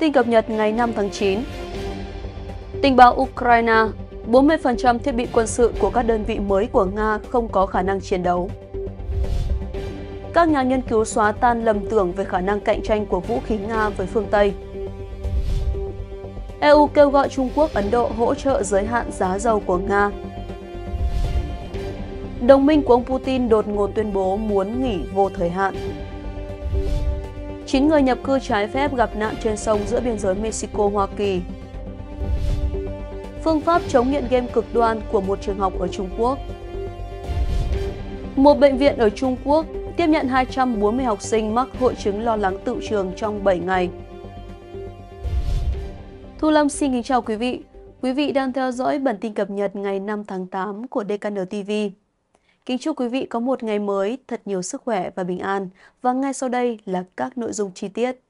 Tin cập nhật ngày 5 tháng 9 Tình báo Ukraine, 40% thiết bị quân sự của các đơn vị mới của Nga không có khả năng chiến đấu. Các nhà nghiên cứu xóa tan lầm tưởng về khả năng cạnh tranh của vũ khí Nga với phương Tây. EU kêu gọi Trung Quốc, Ấn Độ hỗ trợ giới hạn giá dầu của Nga. Đồng minh của ông Putin đột ngột tuyên bố muốn nghỉ vô thời hạn. 9 người nhập cư trái phép gặp nạn trên sông giữa biên giới Mexico-Hoa Kỳ. Phương pháp chống nghiện game cực đoan của một trường học ở Trung Quốc Một bệnh viện ở Trung Quốc tiếp nhận 240 học sinh mắc hội chứng lo lắng tự trường trong 7 ngày. Thu Lâm xin kính chào quý vị. Quý vị đang theo dõi bản tin cập nhật ngày 5 tháng 8 của DKN TV. Kính chúc quý vị có một ngày mới thật nhiều sức khỏe và bình an. Và ngay sau đây là các nội dung chi tiết.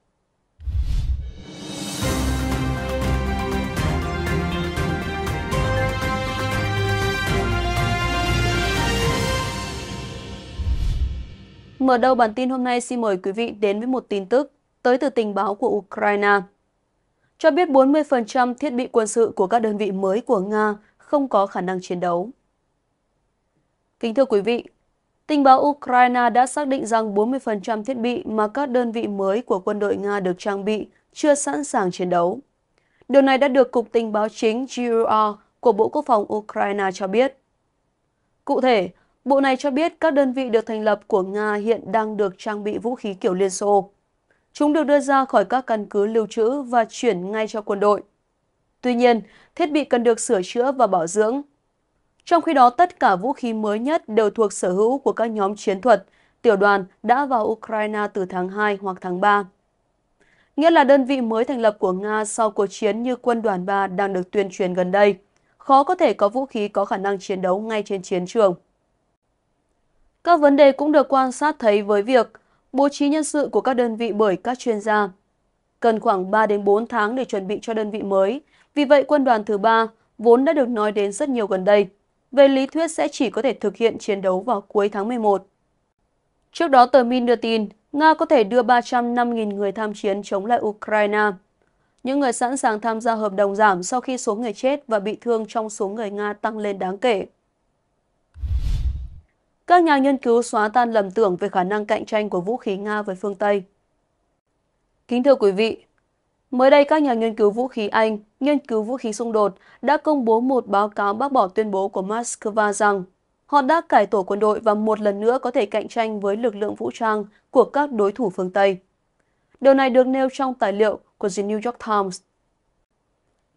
Mở đầu bản tin hôm nay xin mời quý vị đến với một tin tức tới từ tình báo của Ukraine. Cho biết 40% thiết bị quân sự của các đơn vị mới của Nga không có khả năng chiến đấu. Kính thưa quý vị, tình báo Ukraine đã xác định rằng 40% thiết bị mà các đơn vị mới của quân đội Nga được trang bị chưa sẵn sàng chiến đấu. Điều này đã được Cục Tình báo chính GRU của Bộ Quốc phòng Ukraine cho biết. Cụ thể, Bộ này cho biết các đơn vị được thành lập của Nga hiện đang được trang bị vũ khí kiểu Liên Xô. Chúng được đưa ra khỏi các căn cứ lưu trữ và chuyển ngay cho quân đội. Tuy nhiên, thiết bị cần được sửa chữa và bảo dưỡng trong khi đó, tất cả vũ khí mới nhất đều thuộc sở hữu của các nhóm chiến thuật, tiểu đoàn đã vào Ukraine từ tháng 2 hoặc tháng 3. Nghĩa là đơn vị mới thành lập của Nga sau cuộc chiến như quân đoàn 3 đang được tuyên truyền gần đây. Khó có thể có vũ khí có khả năng chiến đấu ngay trên chiến trường. Các vấn đề cũng được quan sát thấy với việc bố trí nhân sự của các đơn vị bởi các chuyên gia. Cần khoảng 3 đến 4 tháng để chuẩn bị cho đơn vị mới, vì vậy quân đoàn thứ ba vốn đã được nói đến rất nhiều gần đây về lý thuyết sẽ chỉ có thể thực hiện chiến đấu vào cuối tháng 11. Trước đó, tờ Min đưa tin Nga có thể đưa 305.000 người tham chiến chống lại Ukraine. Những người sẵn sàng tham gia hợp đồng giảm sau khi số người chết và bị thương trong số người Nga tăng lên đáng kể. Các nhà nghiên cứu xóa tan lầm tưởng về khả năng cạnh tranh của vũ khí Nga với phương Tây. Kính thưa quý vị, Mới đây, các nhà nghiên cứu vũ khí Anh, nghiên cứu vũ khí xung đột đã công bố một báo cáo bác bỏ tuyên bố của Moscow rằng họ đã cải tổ quân đội và một lần nữa có thể cạnh tranh với lực lượng vũ trang của các đối thủ phương Tây. Điều này được nêu trong tài liệu của The New York Times.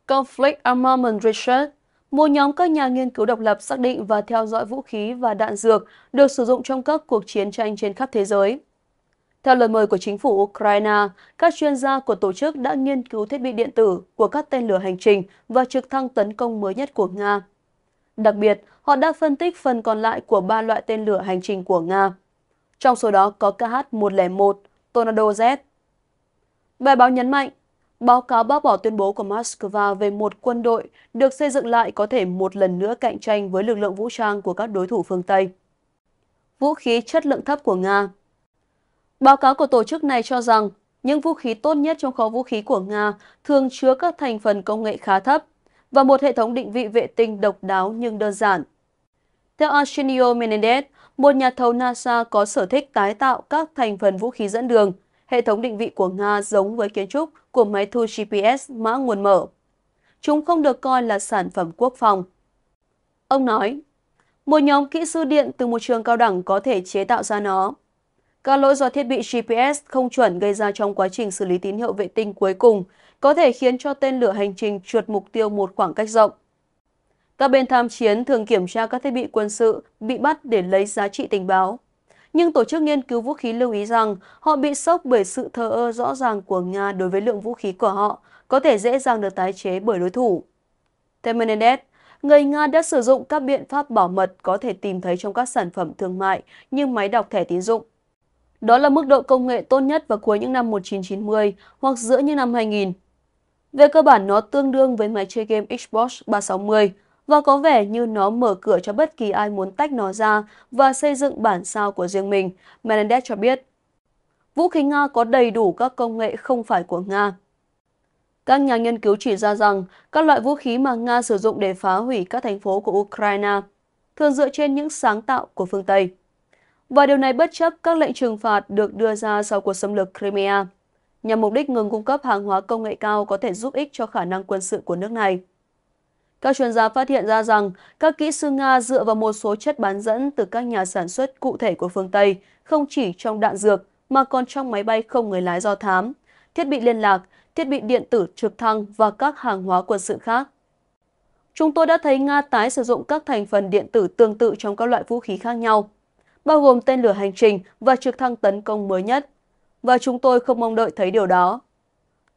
Conflict Armament Research, một nhóm các nhà nghiên cứu độc lập xác định và theo dõi vũ khí và đạn dược được sử dụng trong các cuộc chiến tranh trên khắp thế giới. Theo lời mời của chính phủ Ukraine, các chuyên gia của tổ chức đã nghiên cứu thiết bị điện tử của các tên lửa hành trình và trực thăng tấn công mới nhất của Nga. Đặc biệt, họ đã phân tích phần còn lại của ba loại tên lửa hành trình của Nga. Trong số đó có KH-101, Tornado Z. Bài báo nhấn mạnh, báo cáo bác bỏ tuyên bố của Moscow về một quân đội được xây dựng lại có thể một lần nữa cạnh tranh với lực lượng vũ trang của các đối thủ phương Tây. Vũ khí chất lượng thấp của Nga Báo cáo của tổ chức này cho rằng những vũ khí tốt nhất trong kho vũ khí của Nga thường chứa các thành phần công nghệ khá thấp và một hệ thống định vị vệ tinh độc đáo nhưng đơn giản. Theo Arsenio Menendez, một nhà thầu NASA có sở thích tái tạo các thành phần vũ khí dẫn đường, hệ thống định vị của Nga giống với kiến trúc của máy thu GPS mã nguồn mở. Chúng không được coi là sản phẩm quốc phòng. Ông nói, một nhóm kỹ sư điện từ một trường cao đẳng có thể chế tạo ra nó. Các lỗi do thiết bị GPS không chuẩn gây ra trong quá trình xử lý tín hiệu vệ tinh cuối cùng có thể khiến cho tên lửa hành trình trượt mục tiêu một khoảng cách rộng. Các bên tham chiến thường kiểm tra các thiết bị quân sự bị bắt để lấy giá trị tình báo. Nhưng tổ chức nghiên cứu vũ khí lưu ý rằng họ bị sốc bởi sự thờ ơ rõ ràng của Nga đối với lượng vũ khí của họ có thể dễ dàng được tái chế bởi đối thủ. Theo Menendez, người Nga đã sử dụng các biện pháp bảo mật có thể tìm thấy trong các sản phẩm thương mại như máy đọc thẻ tín dụng. Đó là mức độ công nghệ tốt nhất vào cuối những năm 1990 hoặc giữa những năm 2000. Về cơ bản, nó tương đương với máy chơi game Xbox 360 và có vẻ như nó mở cửa cho bất kỳ ai muốn tách nó ra và xây dựng bản sao của riêng mình, Menendez cho biết. Vũ khí Nga có đầy đủ các công nghệ không phải của Nga. Các nhà nghiên cứu chỉ ra rằng các loại vũ khí mà Nga sử dụng để phá hủy các thành phố của Ukraine thường dựa trên những sáng tạo của phương Tây và điều này bất chấp các lệnh trừng phạt được đưa ra sau cuộc xâm lược Crimea, nhằm mục đích ngừng cung cấp hàng hóa công nghệ cao có thể giúp ích cho khả năng quân sự của nước này. Các chuyên gia phát hiện ra rằng các kỹ sư Nga dựa vào một số chất bán dẫn từ các nhà sản xuất cụ thể của phương Tây, không chỉ trong đạn dược mà còn trong máy bay không người lái do thám, thiết bị liên lạc, thiết bị điện tử trực thăng và các hàng hóa quân sự khác. Chúng tôi đã thấy Nga tái sử dụng các thành phần điện tử tương tự trong các loại vũ khí khác nhau, bao gồm tên lửa hành trình và trực thăng tấn công mới nhất. Và chúng tôi không mong đợi thấy điều đó.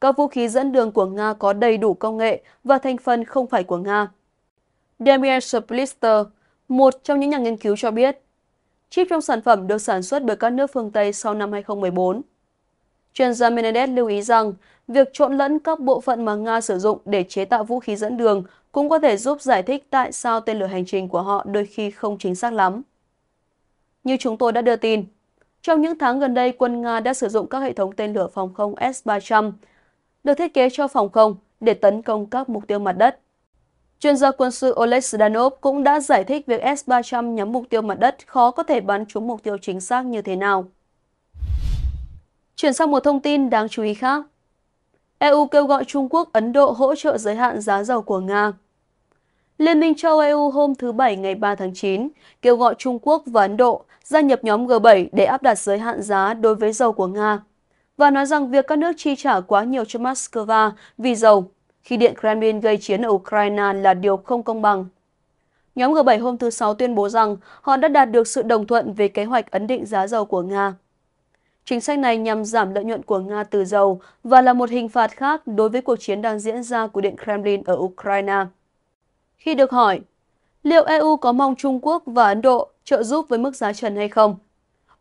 Các vũ khí dẫn đường của Nga có đầy đủ công nghệ và thành phần không phải của Nga. Demir Splister, một trong những nhà nghiên cứu cho biết, chip trong sản phẩm được sản xuất bởi các nước phương Tây sau năm 2014. Chuyên gia Menendez lưu ý rằng, việc trộn lẫn các bộ phận mà Nga sử dụng để chế tạo vũ khí dẫn đường cũng có thể giúp giải thích tại sao tên lửa hành trình của họ đôi khi không chính xác lắm. Như chúng tôi đã đưa tin, trong những tháng gần đây, quân Nga đã sử dụng các hệ thống tên lửa phòng không S-300 được thiết kế cho phòng không để tấn công các mục tiêu mặt đất. Chuyên gia quân sự Oleg Zdanov cũng đã giải thích việc S-300 nhắm mục tiêu mặt đất khó có thể bắn trúng mục tiêu chính xác như thế nào. Chuyển sang một thông tin đáng chú ý khác. EU kêu gọi Trung Quốc, Ấn Độ hỗ trợ giới hạn giá dầu của Nga. Liên minh châu EU hôm thứ Bảy ngày 3 tháng 9 kêu gọi Trung Quốc và Ấn Độ gia nhập nhóm G7 để áp đặt giới hạn giá đối với dầu của Nga và nói rằng việc các nước chi trả quá nhiều cho Moscow vì dầu khi Điện Kremlin gây chiến ở Ukraine là điều không công bằng. Nhóm G7 hôm thứ Sáu tuyên bố rằng họ đã đạt được sự đồng thuận về kế hoạch ấn định giá dầu của Nga. Chính sách này nhằm giảm lợi nhuận của Nga từ dầu và là một hình phạt khác đối với cuộc chiến đang diễn ra của Điện Kremlin ở Ukraine. Khi được hỏi, liệu EU có mong Trung Quốc và Ấn Độ trợ giúp với mức giá trần hay không?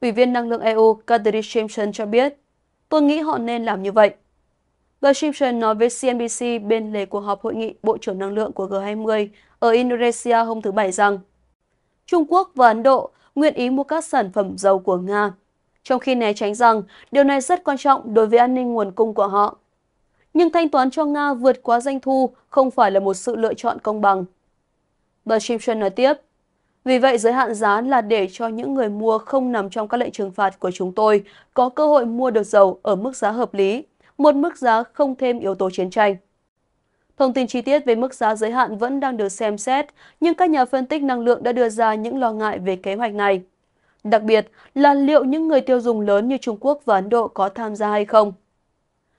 Ủy viên năng lượng EU Kadri Simpson cho biết, tôi nghĩ họ nên làm như vậy. Bà Simpson nói với CNBC bên lề cuộc họp hội nghị Bộ trưởng Năng lượng của G20 ở Indonesia hôm thứ Bảy rằng Trung Quốc và Ấn Độ nguyện ý mua các sản phẩm dầu của Nga, trong khi né tránh rằng điều này rất quan trọng đối với an ninh nguồn cung của họ nhưng thanh toán cho Nga vượt quá doanh thu không phải là một sự lựa chọn công bằng. Bà Simpson nói tiếp, vì vậy giới hạn giá là để cho những người mua không nằm trong các lệnh trừng phạt của chúng tôi có cơ hội mua được dầu ở mức giá hợp lý, một mức giá không thêm yếu tố chiến tranh. Thông tin chi tiết về mức giá giới hạn vẫn đang được xem xét, nhưng các nhà phân tích năng lượng đã đưa ra những lo ngại về kế hoạch này. Đặc biệt là liệu những người tiêu dùng lớn như Trung Quốc và Ấn Độ có tham gia hay không.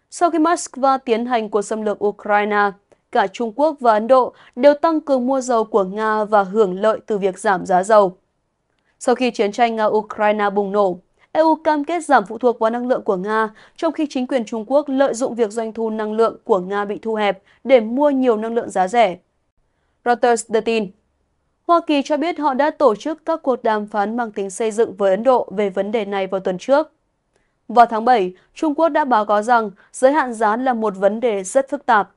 Sau khi Moscow tiến hành cuộc xâm lược Ukraine, cả Trung Quốc và Ấn Độ đều tăng cường mua dầu của Nga và hưởng lợi từ việc giảm giá dầu. Sau khi chiến tranh Nga-Ukraine bùng nổ, EU cam kết giảm phụ thuộc vào năng lượng của Nga, trong khi chính quyền Trung Quốc lợi dụng việc doanh thu năng lượng của Nga bị thu hẹp để mua nhiều năng lượng giá rẻ. Reuters đưa tin, Hoa Kỳ cho biết họ đã tổ chức các cuộc đàm phán mang tính xây dựng với Ấn Độ về vấn đề này vào tuần trước. Vào tháng 7, Trung Quốc đã báo cáo rằng giới hạn giá là một vấn đề rất phức tạp.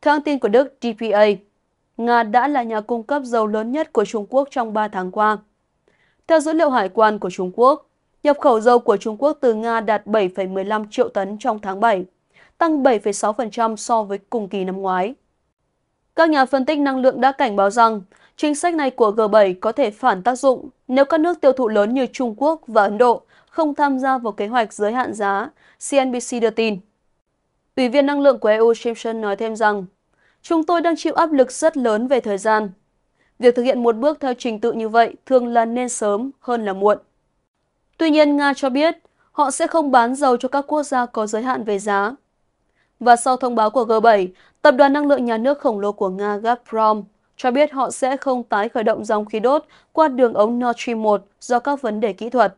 Theo thông tin của Đức DPA, Nga đã là nhà cung cấp dầu lớn nhất của Trung Quốc trong 3 tháng qua. Theo dữ liệu hải quan của Trung Quốc, nhập khẩu dầu của Trung Quốc từ Nga đạt 7,15 triệu tấn trong tháng 7, tăng 7,6% so với cùng kỳ năm ngoái. Các nhà phân tích năng lượng đã cảnh báo rằng chính sách này của G7 có thể phản tác dụng nếu các nước tiêu thụ lớn như Trung Quốc và Ấn Độ không tham gia vào kế hoạch giới hạn giá, CNBC đưa tin. Ủy viên năng lượng của EU Simpson nói thêm rằng, chúng tôi đang chịu áp lực rất lớn về thời gian. Việc thực hiện một bước theo trình tự như vậy thường là nên sớm hơn là muộn. Tuy nhiên, Nga cho biết họ sẽ không bán dầu cho các quốc gia có giới hạn về giá. Và sau thông báo của G7, Tập đoàn Năng lượng Nhà nước khổng lồ của Nga Gazprom cho biết họ sẽ không tái khởi động dòng khí đốt qua đường ống Nord Stream 1 do các vấn đề kỹ thuật.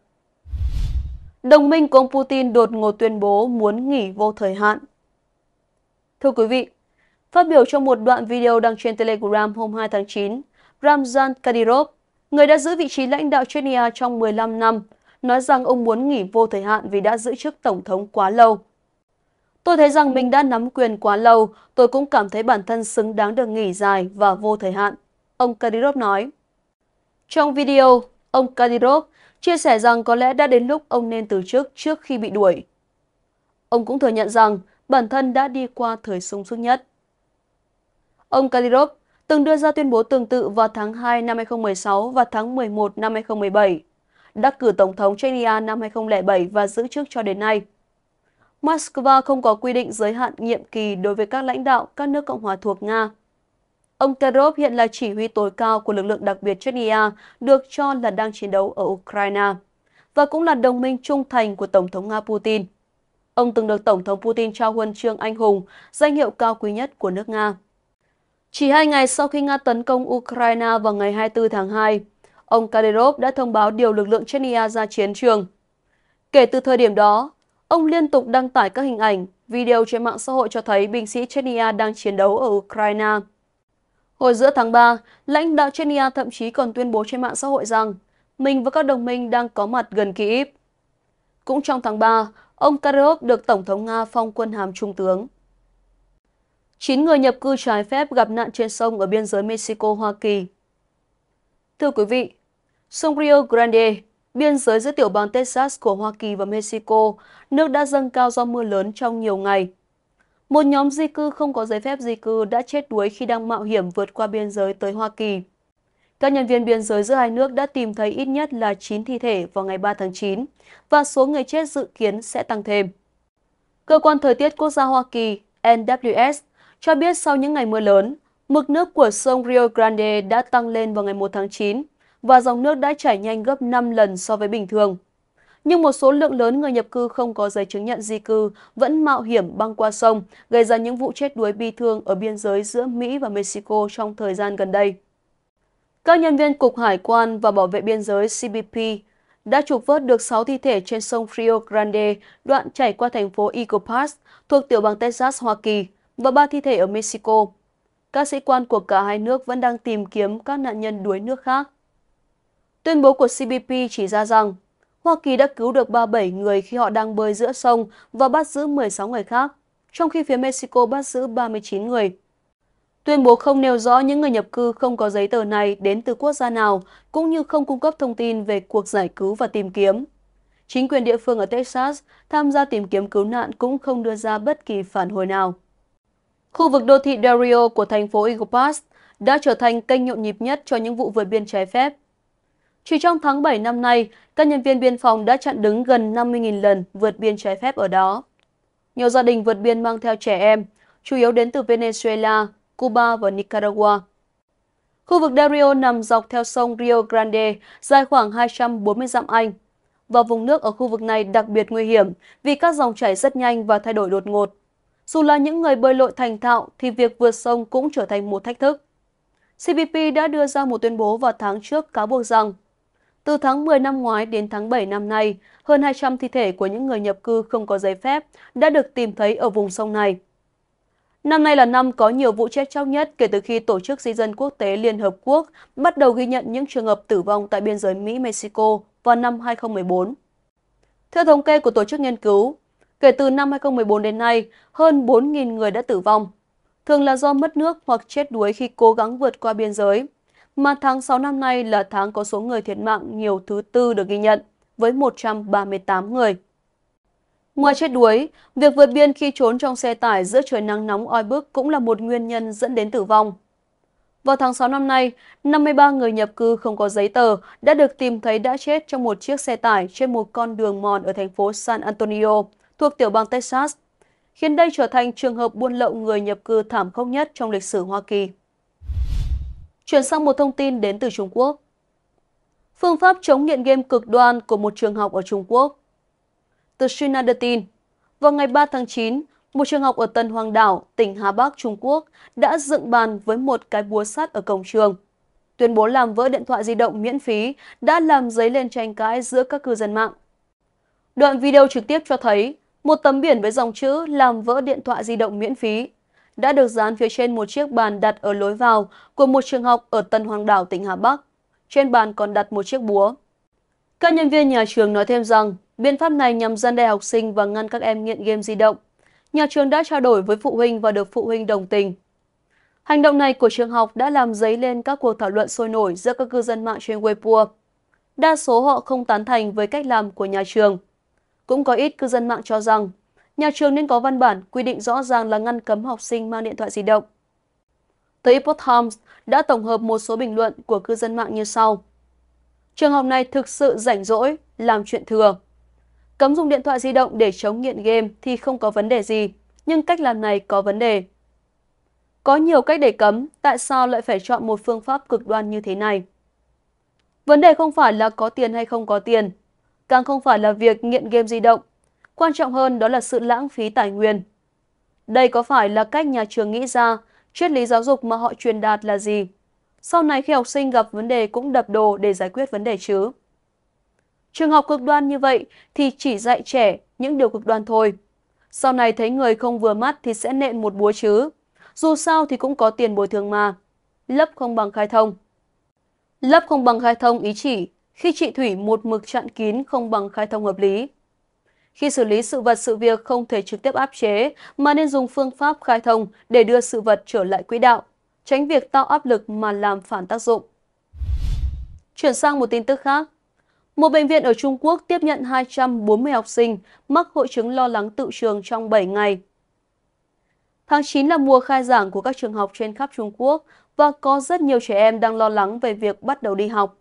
Đồng minh của ông Putin đột ngột tuyên bố muốn nghỉ vô thời hạn. Thưa quý vị, phát biểu trong một đoạn video đăng trên Telegram hôm 2 tháng 9, Ramzan Kadyrov, người đã giữ vị trí lãnh đạo Chechnya trong 15 năm, nói rằng ông muốn nghỉ vô thời hạn vì đã giữ chức tổng thống quá lâu. Tôi thấy rằng mình đã nắm quyền quá lâu, tôi cũng cảm thấy bản thân xứng đáng được nghỉ dài và vô thời hạn, ông Kadyrov nói. Trong video, ông Kadyrov chia sẻ rằng có lẽ đã đến lúc ông nên từ chức trước khi bị đuổi. Ông cũng thừa nhận rằng bản thân đã đi qua thời sung sức nhất. Ông Kalirov từng đưa ra tuyên bố tương tự vào tháng 2 năm 2016 và tháng 11 năm 2017, đắc cử Tổng thống Chechnya năm 2007 và giữ chức cho đến nay. Moscow không có quy định giới hạn nhiệm kỳ đối với các lãnh đạo các nước Cộng hòa thuộc Nga Ông Kadyrov hiện là chỉ huy tối cao của lực lượng đặc biệt Chechnya, được cho là đang chiến đấu ở Ukraine, và cũng là đồng minh trung thành của Tổng thống Nga Putin. Ông từng được Tổng thống Putin trao huân chương anh hùng, danh hiệu cao quý nhất của nước Nga. Chỉ hai ngày sau khi Nga tấn công Ukraine vào ngày 24 tháng 2, ông Kadyrov đã thông báo điều lực lượng Chechnya ra chiến trường. Kể từ thời điểm đó, ông liên tục đăng tải các hình ảnh, video trên mạng xã hội cho thấy binh sĩ Chechnya đang chiến đấu ở Ukraine. Hồi giữa tháng 3, lãnh đạo Chechnya thậm chí còn tuyên bố trên mạng xã hội rằng mình và các đồng minh đang có mặt gần Kyiv. Cũng trong tháng 3, ông Kadyrov được Tổng thống Nga phong quân hàm trung tướng. 9 người nhập cư trái phép gặp nạn trên sông ở biên giới Mexico-Hoa Kỳ. Thưa quý vị, sông Rio Grande, biên giới giữa tiểu bang Texas của Hoa Kỳ và Mexico, nước đã dâng cao do mưa lớn trong nhiều ngày – một nhóm di cư không có giấy phép di cư đã chết đuối khi đang mạo hiểm vượt qua biên giới tới Hoa Kỳ. Các nhân viên biên giới giữa hai nước đã tìm thấy ít nhất là 9 thi thể vào ngày 3 tháng 9 và số người chết dự kiến sẽ tăng thêm. Cơ quan Thời tiết Quốc gia Hoa Kỳ NWS cho biết sau những ngày mưa lớn, mực nước của sông Rio Grande đã tăng lên vào ngày 1 tháng 9 và dòng nước đã chảy nhanh gấp 5 lần so với bình thường nhưng một số lượng lớn người nhập cư không có giấy chứng nhận di cư vẫn mạo hiểm băng qua sông, gây ra những vụ chết đuối bi thương ở biên giới giữa Mỹ và Mexico trong thời gian gần đây. Các nhân viên Cục Hải quan và Bảo vệ Biên giới CBP đã trục vớt được 6 thi thể trên sông Rio Grande, đoạn chảy qua thành phố Eagle Pass, thuộc tiểu bang Texas, Hoa Kỳ, và 3 thi thể ở Mexico. Các sĩ quan của cả hai nước vẫn đang tìm kiếm các nạn nhân đuối nước khác. Tuyên bố của CBP chỉ ra rằng Hoa Kỳ đã cứu được 37 người khi họ đang bơi giữa sông và bắt giữ 16 người khác, trong khi phía Mexico bắt giữ 39 người. Tuyên bố không nêu rõ những người nhập cư không có giấy tờ này đến từ quốc gia nào, cũng như không cung cấp thông tin về cuộc giải cứu và tìm kiếm. Chính quyền địa phương ở Texas tham gia tìm kiếm cứu nạn cũng không đưa ra bất kỳ phản hồi nào. Khu vực đô thị Del Rio của thành phố Eagle Pass đã trở thành kênh nhộn nhịp nhất cho những vụ vượt biên trái phép. Chỉ trong tháng 7 năm nay, các nhân viên biên phòng đã chặn đứng gần 50.000 lần vượt biên trái phép ở đó. Nhiều gia đình vượt biên mang theo trẻ em, chủ yếu đến từ Venezuela, Cuba và Nicaragua. Khu vực Dario nằm dọc theo sông Rio Grande, dài khoảng 240 dặm Anh. Và vùng nước ở khu vực này đặc biệt nguy hiểm vì các dòng chảy rất nhanh và thay đổi đột ngột. Dù là những người bơi lội thành thạo thì việc vượt sông cũng trở thành một thách thức. CBP đã đưa ra một tuyên bố vào tháng trước cáo buộc rằng từ tháng 10 năm ngoái đến tháng 7 năm nay, hơn 200 thi thể của những người nhập cư không có giấy phép đã được tìm thấy ở vùng sông này. Năm nay là năm có nhiều vụ chết chóc nhất kể từ khi Tổ chức Di dân Quốc tế Liên Hợp Quốc bắt đầu ghi nhận những trường hợp tử vong tại biên giới Mỹ-Mexico vào năm 2014. Theo thống kê của tổ chức nghiên cứu, kể từ năm 2014 đến nay, hơn 4.000 người đã tử vong, thường là do mất nước hoặc chết đuối khi cố gắng vượt qua biên giới mà tháng 6 năm nay là tháng có số người thiệt mạng nhiều thứ tư được ghi nhận, với 138 người. Ngoài chết đuối, việc vượt biên khi trốn trong xe tải giữa trời nắng nóng oi bức cũng là một nguyên nhân dẫn đến tử vong. Vào tháng 6 năm nay, 53 người nhập cư không có giấy tờ đã được tìm thấy đã chết trong một chiếc xe tải trên một con đường mòn ở thành phố San Antonio, thuộc tiểu bang Texas, khiến đây trở thành trường hợp buôn lậu người nhập cư thảm khốc nhất trong lịch sử Hoa Kỳ. Chuyển sang một thông tin đến từ Trung Quốc. Phương pháp chống nghiện game cực đoan của một trường học ở Trung Quốc. Từ China đưa tin, vào ngày 3 tháng 9, một trường học ở Tân Hoàng Đảo, tỉnh Hà Bắc, Trung Quốc đã dựng bàn với một cái búa sắt ở cổng trường. Tuyên bố làm vỡ điện thoại di động miễn phí đã làm dấy lên tranh cãi giữa các cư dân mạng. Đoạn video trực tiếp cho thấy một tấm biển với dòng chữ làm vỡ điện thoại di động miễn phí đã được dán phía trên một chiếc bàn đặt ở lối vào của một trường học ở Tân Hoàng Đảo, tỉnh Hà Bắc. Trên bàn còn đặt một chiếc búa. Các nhân viên nhà trường nói thêm rằng, biện pháp này nhằm gian đe học sinh và ngăn các em nghiện game di động. Nhà trường đã trao đổi với phụ huynh và được phụ huynh đồng tình. Hành động này của trường học đã làm dấy lên các cuộc thảo luận sôi nổi giữa các cư dân mạng trên Weibo. Đa số họ không tán thành với cách làm của nhà trường. Cũng có ít cư dân mạng cho rằng nhà trường nên có văn bản quy định rõ ràng là ngăn cấm học sinh mang điện thoại di động. Tới Epoch Times đã tổng hợp một số bình luận của cư dân mạng như sau. Trường học này thực sự rảnh rỗi, làm chuyện thừa. Cấm dùng điện thoại di động để chống nghiện game thì không có vấn đề gì, nhưng cách làm này có vấn đề. Có nhiều cách để cấm, tại sao lại phải chọn một phương pháp cực đoan như thế này? Vấn đề không phải là có tiền hay không có tiền, càng không phải là việc nghiện game di động Quan trọng hơn đó là sự lãng phí tài nguyên. Đây có phải là cách nhà trường nghĩ ra, triết lý giáo dục mà họ truyền đạt là gì? Sau này khi học sinh gặp vấn đề cũng đập đồ để giải quyết vấn đề chứ. Trường học cực đoan như vậy thì chỉ dạy trẻ những điều cực đoan thôi. Sau này thấy người không vừa mắt thì sẽ nện một búa chứ. Dù sao thì cũng có tiền bồi thường mà. Lấp không bằng khai thông. Lấp không bằng khai thông ý chỉ khi chị Thủy một mực chặn kín không bằng khai thông hợp lý. Khi xử lý sự vật sự việc không thể trực tiếp áp chế, mà nên dùng phương pháp khai thông để đưa sự vật trở lại quỹ đạo, tránh việc tạo áp lực mà làm phản tác dụng. Chuyển sang một tin tức khác. Một bệnh viện ở Trung Quốc tiếp nhận 240 học sinh mắc hội chứng lo lắng tự trường trong 7 ngày. Tháng 9 là mùa khai giảng của các trường học trên khắp Trung Quốc và có rất nhiều trẻ em đang lo lắng về việc bắt đầu đi học.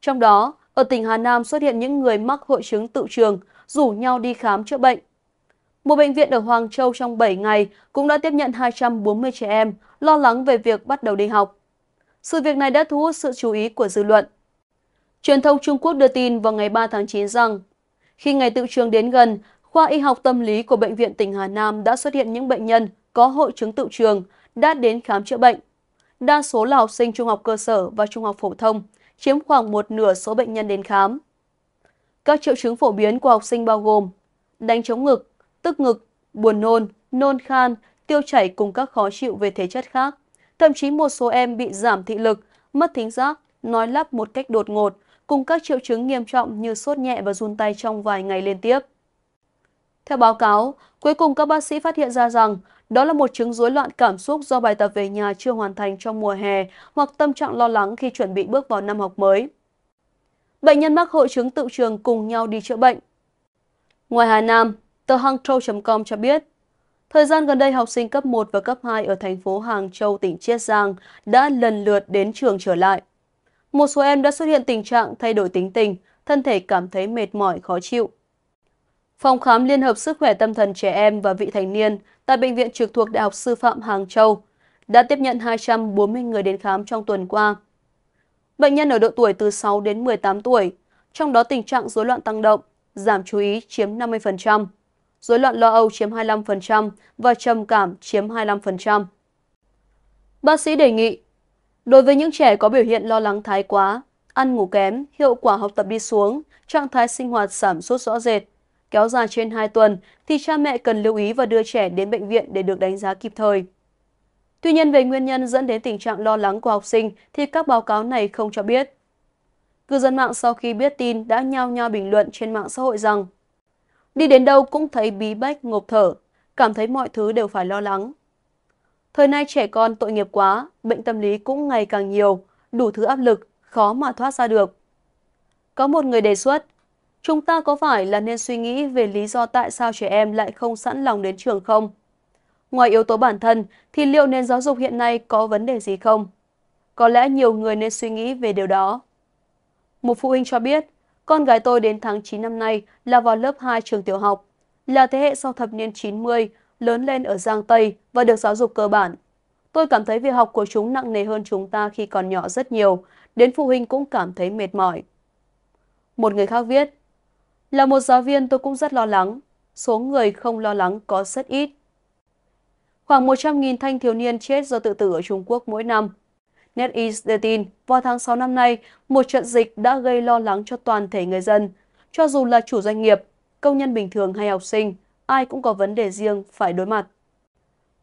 Trong đó, ở tỉnh Hà Nam xuất hiện những người mắc hội chứng tự trường, rủ nhau đi khám chữa bệnh. Một bệnh viện ở Hoàng Châu trong 7 ngày cũng đã tiếp nhận 240 trẻ em lo lắng về việc bắt đầu đi học. Sự việc này đã thu hút sự chú ý của dư luận. Truyền thông Trung Quốc đưa tin vào ngày 3 tháng 9 rằng, khi ngày tự trường đến gần, khoa y học tâm lý của Bệnh viện tỉnh Hà Nam đã xuất hiện những bệnh nhân có hội chứng tự trường đã đến khám chữa bệnh. Đa số là học sinh trung học cơ sở và trung học phổ thông, chiếm khoảng một nửa số bệnh nhân đến khám. Các triệu chứng phổ biến của học sinh bao gồm đánh chống ngực, tức ngực, buồn nôn, nôn khan, tiêu chảy cùng các khó chịu về thể chất khác. Thậm chí một số em bị giảm thị lực, mất thính giác, nói lắp một cách đột ngột, cùng các triệu chứng nghiêm trọng như sốt nhẹ và run tay trong vài ngày liên tiếp. Theo báo cáo, cuối cùng các bác sĩ phát hiện ra rằng đó là một chứng rối loạn cảm xúc do bài tập về nhà chưa hoàn thành trong mùa hè hoặc tâm trạng lo lắng khi chuẩn bị bước vào năm học mới bệnh nhân mắc hội chứng tự trường cùng nhau đi chữa bệnh. Ngoài Hà Nam, tờ Hangzhou.com cho biết, thời gian gần đây học sinh cấp 1 và cấp 2 ở thành phố Hàng Châu, tỉnh Chiết Giang đã lần lượt đến trường trở lại. Một số em đã xuất hiện tình trạng thay đổi tính tình, thân thể cảm thấy mệt mỏi, khó chịu. Phòng khám Liên hợp Sức khỏe Tâm thần Trẻ Em và Vị Thành niên tại Bệnh viện trực thuộc Đại học Sư phạm Hàng Châu đã tiếp nhận 240 người đến khám trong tuần qua. Bệnh nhân ở độ tuổi từ 6 đến 18 tuổi, trong đó tình trạng rối loạn tăng động, giảm chú ý chiếm 50%, rối loạn lo âu chiếm 25% và trầm cảm chiếm 25%. Bác sĩ đề nghị, đối với những trẻ có biểu hiện lo lắng thái quá, ăn ngủ kém, hiệu quả học tập đi xuống, trạng thái sinh hoạt giảm sút rõ rệt, kéo dài trên 2 tuần thì cha mẹ cần lưu ý và đưa trẻ đến bệnh viện để được đánh giá kịp thời. Tuy nhiên về nguyên nhân dẫn đến tình trạng lo lắng của học sinh thì các báo cáo này không cho biết. Cư dân mạng sau khi biết tin đã nhao nhao bình luận trên mạng xã hội rằng Đi đến đâu cũng thấy bí bách ngộp thở, cảm thấy mọi thứ đều phải lo lắng. Thời nay trẻ con tội nghiệp quá, bệnh tâm lý cũng ngày càng nhiều, đủ thứ áp lực, khó mà thoát ra được. Có một người đề xuất, chúng ta có phải là nên suy nghĩ về lý do tại sao trẻ em lại không sẵn lòng đến trường không? Ngoài yếu tố bản thân, thì liệu nền giáo dục hiện nay có vấn đề gì không? Có lẽ nhiều người nên suy nghĩ về điều đó. Một phụ huynh cho biết, con gái tôi đến tháng 9 năm nay là vào lớp 2 trường tiểu học, là thế hệ sau thập niên 90, lớn lên ở Giang Tây và được giáo dục cơ bản. Tôi cảm thấy việc học của chúng nặng nề hơn chúng ta khi còn nhỏ rất nhiều, đến phụ huynh cũng cảm thấy mệt mỏi. Một người khác viết, là một giáo viên tôi cũng rất lo lắng, số người không lo lắng có rất ít. Khoảng 100.000 thanh thiếu niên chết do tự tử ở Trung Quốc mỗi năm. NetEase đưa tin, vào tháng 6 năm nay, một trận dịch đã gây lo lắng cho toàn thể người dân. Cho dù là chủ doanh nghiệp, công nhân bình thường hay học sinh, ai cũng có vấn đề riêng phải đối mặt.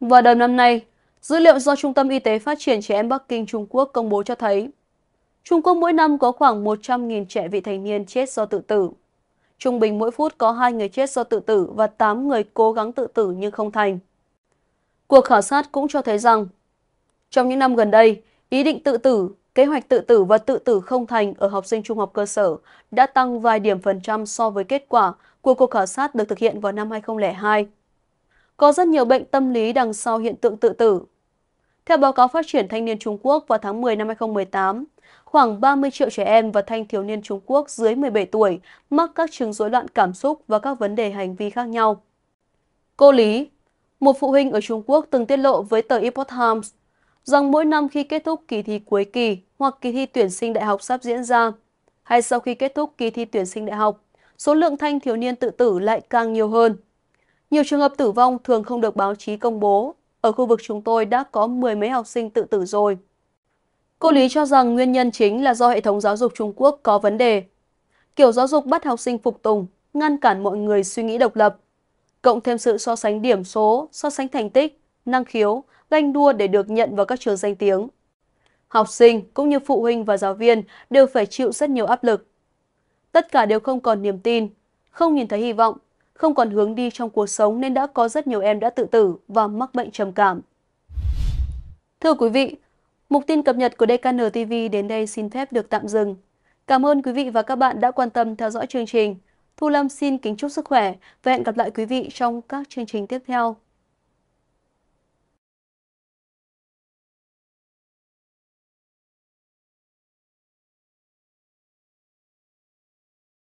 Vào đầu năm nay, dữ liệu do Trung tâm Y tế Phát triển Trẻ Em Bắc Kinh Trung Quốc công bố cho thấy, Trung Quốc mỗi năm có khoảng 100.000 trẻ vị thành niên chết do tự tử. Trung bình mỗi phút có 2 người chết do tự tử và 8 người cố gắng tự tử nhưng không thành. Cuộc khảo sát cũng cho thấy rằng, trong những năm gần đây, ý định tự tử, kế hoạch tự tử và tự tử không thành ở học sinh trung học cơ sở đã tăng vài điểm phần trăm so với kết quả của cuộc khảo sát được thực hiện vào năm 2002. Có rất nhiều bệnh tâm lý đằng sau hiện tượng tự tử. Theo báo cáo phát triển thanh niên Trung Quốc vào tháng 10 năm 2018, khoảng 30 triệu trẻ em và thanh thiếu niên Trung Quốc dưới 17 tuổi mắc các chứng rối loạn cảm xúc và các vấn đề hành vi khác nhau. Cô Lý, một phụ huynh ở Trung Quốc từng tiết lộ với tờ Epoch Times rằng mỗi năm khi kết thúc kỳ thi cuối kỳ hoặc kỳ thi tuyển sinh đại học sắp diễn ra, hay sau khi kết thúc kỳ thi tuyển sinh đại học, số lượng thanh thiếu niên tự tử lại càng nhiều hơn. Nhiều trường hợp tử vong thường không được báo chí công bố. Ở khu vực chúng tôi đã có mười mấy học sinh tự tử rồi. Cô Lý cho rằng nguyên nhân chính là do hệ thống giáo dục Trung Quốc có vấn đề. Kiểu giáo dục bắt học sinh phục tùng, ngăn cản mọi người suy nghĩ độc lập, cộng thêm sự so sánh điểm số, so sánh thành tích, năng khiếu, ganh đua để được nhận vào các trường danh tiếng. Học sinh cũng như phụ huynh và giáo viên đều phải chịu rất nhiều áp lực. Tất cả đều không còn niềm tin, không nhìn thấy hy vọng, không còn hướng đi trong cuộc sống nên đã có rất nhiều em đã tự tử và mắc bệnh trầm cảm. Thưa quý vị, mục tin cập nhật của DKN TV đến đây xin phép được tạm dừng. Cảm ơn quý vị và các bạn đã quan tâm theo dõi chương trình. Thu Lâm xin kính chúc sức khỏe và hẹn gặp lại quý vị trong các chương trình tiếp theo.